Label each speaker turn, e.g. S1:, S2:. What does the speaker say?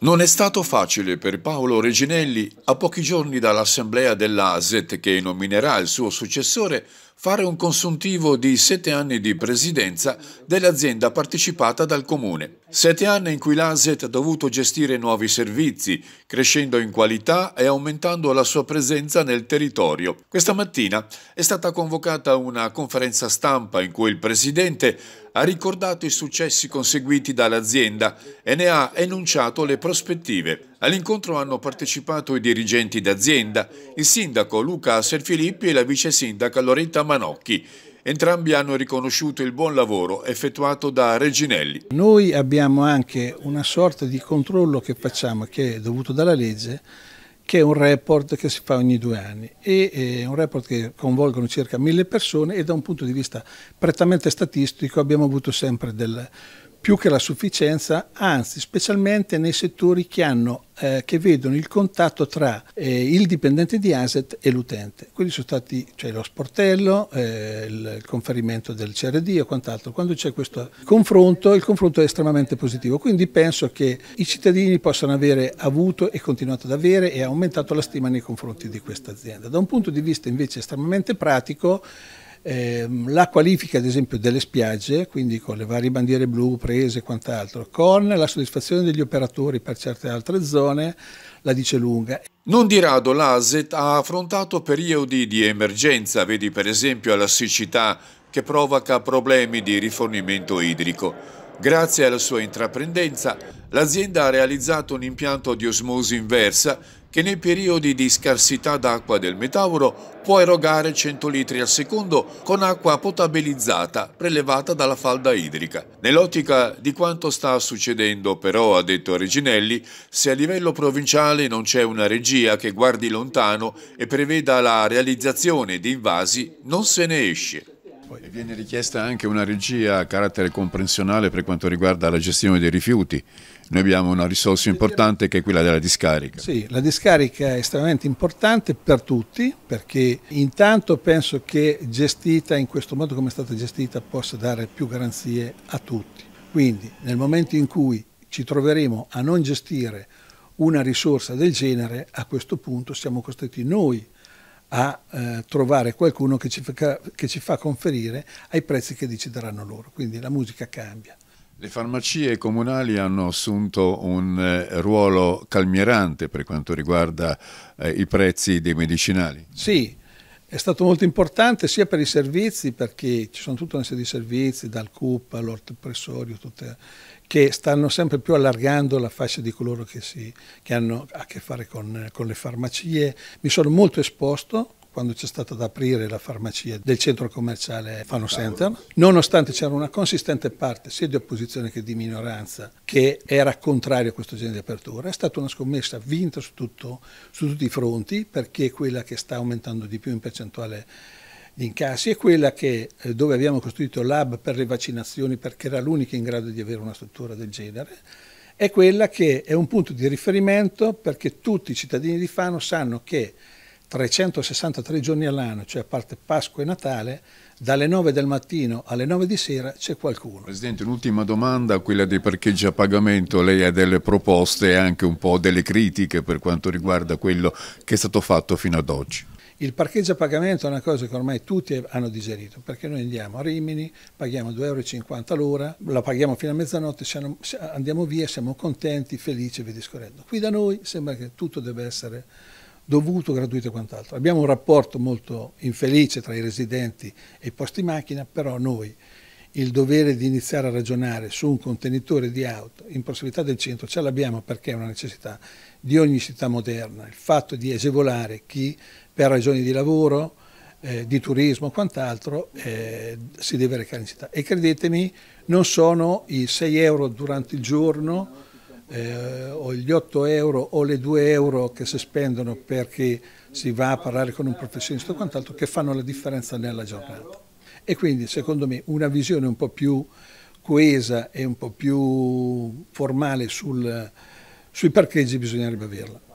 S1: Non è stato facile per Paolo Reginelli, a pochi giorni dall'assemblea dell'ASET che nominerà il suo successore, fare un consuntivo di sette anni di presidenza dell'azienda partecipata dal Comune. Sette anni in cui l'ASET ha dovuto gestire nuovi servizi, crescendo in qualità e aumentando la sua presenza nel territorio. Questa mattina è stata convocata una conferenza stampa in cui il Presidente ha ricordato i successi conseguiti dall'azienda e ne ha enunciato le prospettive. All'incontro hanno partecipato i dirigenti d'azienda, il sindaco Luca Serfilippi e la vice sindaca Loretta Manocchi. Entrambi hanno riconosciuto il buon lavoro effettuato da Reginelli.
S2: Noi abbiamo anche una sorta di controllo che facciamo, che è dovuto dalla legge, che è un report che si fa ogni due anni e è eh, un report che coinvolgono circa mille persone e da un punto di vista prettamente statistico abbiamo avuto sempre del più che la sufficienza, anzi specialmente nei settori che, hanno, eh, che vedono il contatto tra eh, il dipendente di asset e l'utente. Quelli sono stati cioè, lo sportello, eh, il, il conferimento del CRD e quant'altro. Quando c'è questo confronto, il confronto è estremamente positivo, quindi penso che i cittadini possano avere avuto e continuato ad avere e ha aumentato la stima nei confronti di questa azienda. Da un punto di vista invece estremamente pratico, Ehm, la qualifica ad esempio delle spiagge, quindi con le varie bandiere blu prese e quant'altro, con la soddisfazione degli operatori per certe altre zone, la dice lunga.
S1: Non di rado l'ASET ha affrontato periodi di emergenza, vedi per esempio la siccità che provoca problemi di rifornimento idrico. Grazie alla sua intraprendenza, l'azienda ha realizzato un impianto di osmosi inversa che nei periodi di scarsità d'acqua del Metauro può erogare 100 litri al secondo con acqua potabilizzata prelevata dalla falda idrica. Nell'ottica di quanto sta succedendo però, ha detto Reginelli, se a livello provinciale non c'è una regia che guardi lontano e preveda la realizzazione di invasi, non se ne esce. Poi viene richiesta anche una regia a carattere comprensionale per quanto riguarda la gestione dei rifiuti noi abbiamo una risorsa importante che è quella della discarica.
S2: Sì, la discarica è estremamente importante per tutti perché intanto penso che gestita in questo modo come è stata gestita possa dare più garanzie a tutti. Quindi nel momento in cui ci troveremo a non gestire una risorsa del genere, a questo punto siamo costretti noi a eh, trovare qualcuno che ci, fa, che ci fa conferire ai prezzi che decideranno loro. Quindi la musica cambia.
S1: Le farmacie comunali hanno assunto un eh, ruolo calmierante per quanto riguarda eh, i prezzi dei medicinali.
S2: Sì, è stato molto importante sia per i servizi, perché ci sono tutta una serie di servizi, dal CUP all'ortopressorio, che stanno sempre più allargando la fascia di coloro che, si, che hanno a che fare con, con le farmacie. Mi sono molto esposto quando c'è stata ad aprire la farmacia del centro commerciale Fano Center, nonostante c'era una consistente parte sia di opposizione che di minoranza che era contraria a questo genere di apertura, è stata una scommessa vinta su, tutto, su tutti i fronti perché è quella che sta aumentando di più in percentuale di incassi è quella che, eh, dove abbiamo costruito l'hub per le vaccinazioni perché era l'unica in grado di avere una struttura del genere, è quella che è un punto di riferimento perché tutti i cittadini di Fano sanno che 363 giorni all'anno, cioè a parte Pasqua e Natale, dalle 9 del mattino alle 9 di sera c'è qualcuno.
S1: Presidente, un'ultima domanda, quella dei parcheggi a pagamento. Lei ha delle proposte e anche un po' delle critiche per quanto riguarda quello che è stato fatto fino ad oggi.
S2: Il parcheggio a pagamento è una cosa che ormai tutti hanno digerito, perché noi andiamo a Rimini, paghiamo 2,50 euro l'ora, la paghiamo fino a mezzanotte, andiamo via, siamo contenti, felici e via discorrendo. Qui da noi sembra che tutto debba essere dovuto, gratuito e quant'altro. Abbiamo un rapporto molto infelice tra i residenti e i posti macchina, però noi il dovere di iniziare a ragionare su un contenitore di auto in prossimità del centro ce l'abbiamo perché è una necessità di ogni città moderna, il fatto di agevolare chi per ragioni di lavoro, eh, di turismo e quant'altro eh, si deve recare in città. E credetemi, non sono i 6 euro durante il giorno eh, o gli 8 euro o le 2 euro che si spendono perché si va a parlare con un professionista o quant'altro che fanno la differenza nella giornata. E quindi secondo me una visione un po' più coesa e un po' più formale sul, sui parcheggi bisognerebbe averla.